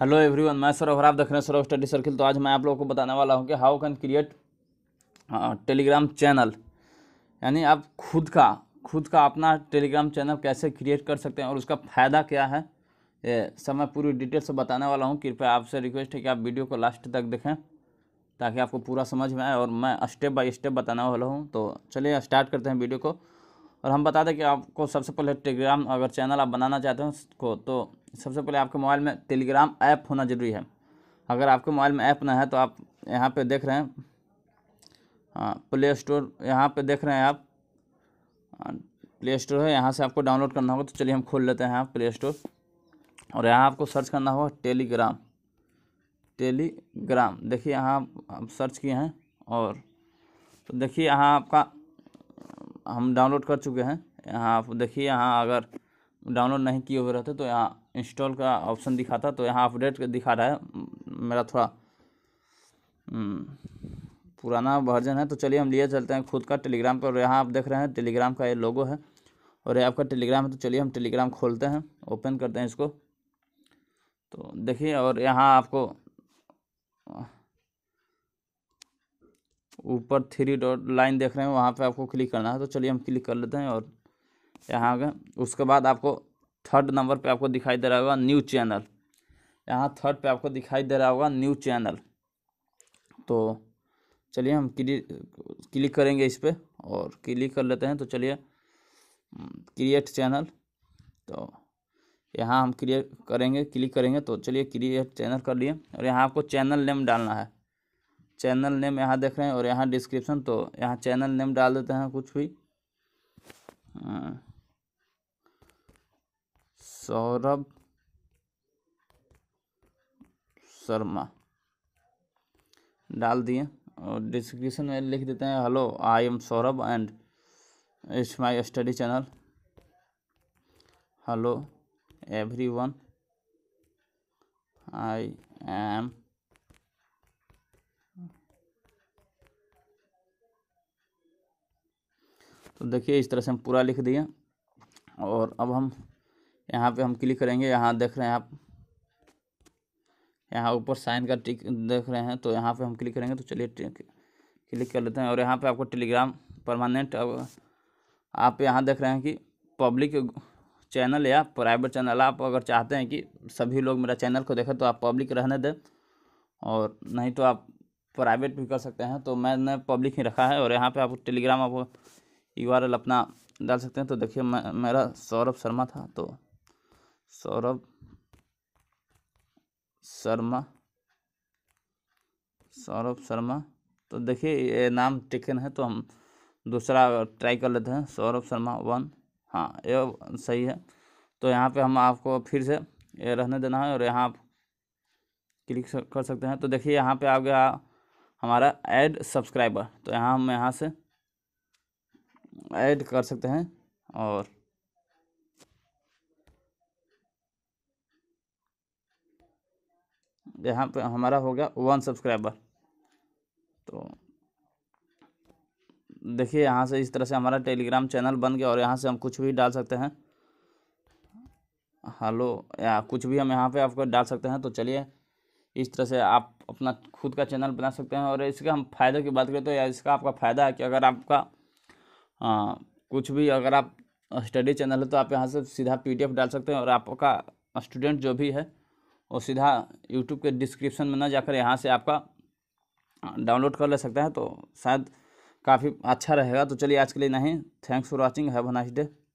Hello everyone मैं सौरभ आप देख रहे हैं सौरभ स्टडी सर्किल तो आज मैं आप लोगों को बताने वाला हूँ कि how can create Telegram channel यानी आप खुद का खुद का अपना टेलीग्राम चैनल कैसे क्रिएट कर सकते हैं और उसका फ़ायदा क्या है ये सब मैं पूरी डिटेल से बताने वाला हूँ कृपया आपसे रिक्वेस्ट है कि आप वीडियो को लास्ट तक देखें ताकि आपको पूरा समझ में आए और मैं स्टेप बाई स्टेप बताने वाला हूँ तो चलिए स्टार्ट करते हैं वीडियो को और हम बता दें कि आपको सबसे पहले टेलीग्राम अगर चैनल आप बनाना चाहते हो उसको तो सबसे पहले आपके मोबाइल में टेलीग्राम ऐप होना ज़रूरी है अगर आपके मोबाइल में ऐप ना है तो आप यहाँ पे देख रहे हैं हाँ प्ले स्टोर यहाँ पे देख रहे हैं आप प्ले हाँ, स्टोर है यहाँ से आपको डाउनलोड करना होगा तो चलिए हम खोल लेते हैं यहाँ प्ले स्टोर और यहाँ आपको सर्च करना होगा टेलीग्राम टेलीग्राम देखिए यहाँ आप सर्च किए हैं और तो देखिए यहाँ आपका हम डाउनलोड कर चुके हैं यहाँ आप देखिए यहाँ अगर डाउनलोड नहीं किए हुए रहते तो यहाँ इंस्टॉल का ऑप्शन दिखाता तो यहाँ अपडेट दिखा रहा है मेरा थोड़ा हम्म, पुराना वर्जन है तो चलिए हम लिए चलते हैं खुद का टेलीग्राम पर यहाँ आप देख रहे हैं टेलीग्राम का ये लोगो है और ये आपका टेलीग्राम है तो चलिए हम टेलीग्राम खोलते हैं ओपन करते हैं इसको तो देखिए और यहाँ आपको ऊपर थ्री डॉट लाइन देख रहे हैं वहाँ पे आपको क्लिक करना है तो चलिए हम क्लिक कर लेते हैं और यहाँ आ गए उसके बाद आपको थर्ड नंबर पे आपको दिखाई दे रहा होगा न्यू चैनल यहाँ थर्ड पे आपको दिखाई दे रहा होगा न्यू चैनल तो चलिए हम क्लिक क्लिक करेंगे इस पर और क्लिक कर लेते हैं तो चलिए क्रिएट हम्म, चैनल तो यहाँ हम क्रिएट करेंगे क्लिक करेंगे तो चलिए क्रिएट चैनल कर लिए और यहाँ आपको चैनल नेम डालना है चैनल नेम यहाँ देख रहे हैं और यहाँ डिस्क्रिप्शन तो यहाँ चैनल नेम डाल देते हैं कुछ भी हाँ। सौरभ शर्मा डाल दिए और डिस्क्रिप्शन में लिख देते हैं hello I am Saurabh and it's my study channel hello everyone I am तो देखिए इस तरह से हम पूरा लिख दिए और अब हम यहाँ पे हम क्लिक करेंगे यहाँ देख रहे हैं आप यहाँ ऊपर साइन का टिक देख रहे हैं तो यहाँ पे हम क्लिक करेंगे तो चलिए क्लिक कर लेते हैं और यहाँ पे आपको टेलीग्राम परमानेंट अब आप यहाँ देख रहे हैं कि पब्लिक चैनल या प्राइवेट चैनल आप अगर चाहते हैं कि सभी लोग मेरा चैनल को देखें तो आप पब्लिक रहने दें और नहीं तो आप प्राइवेट भी कर सकते हैं तो मैंने पब्लिक ही रखा है और यहाँ पे आप टेलीग्राम आप यू आर एल अपना डाल सकते हैं तो देखिए मेरा सौरभ शर्मा था तो सौरभ शर्मा सौरभ शर्मा तो देखिए ये नाम टिकन है तो हम दूसरा ट्राई कर लेते हैं सौरभ शर्मा वन हाँ ये सही है तो यहाँ पे हम आपको फिर से ये रहने देना है और यहाँ आप क्लिक कर सकते हैं तो देखिए यहाँ पे आ गया हमारा ऐड सब्सक्राइबर तो यहाँ हम यहाँ से ऐड कर सकते हैं और यहाँ पे हमारा हो गया वन सब्सक्राइबर तो देखिए यहाँ से इस तरह से हमारा टेलीग्राम चैनल बन गया और यहाँ से हम कुछ भी डाल सकते हैं हेलो या कुछ भी हम यहाँ पे आपको डाल सकते हैं तो चलिए इस तरह से आप अपना खुद का चैनल बना सकते हैं और इसका हम फ़ायदे की बात करें तो या इसका आपका फ़ायदा है कि अगर आपका आ, हाँ, कुछ भी अगर आप स्टडी चैनल है तो आप यहाँ से सीधा पीडीएफ डाल सकते हैं और आपका स्टूडेंट जो भी है वो सीधा यूट्यूब के डिस्क्रिप्शन में ना जाकर यहाँ से आपका डाउनलोड कर ले सकते हैं तो शायद काफ़ी अच्छा रहेगा तो चलिए आज के लिए नहीं thanks for watching have a nice day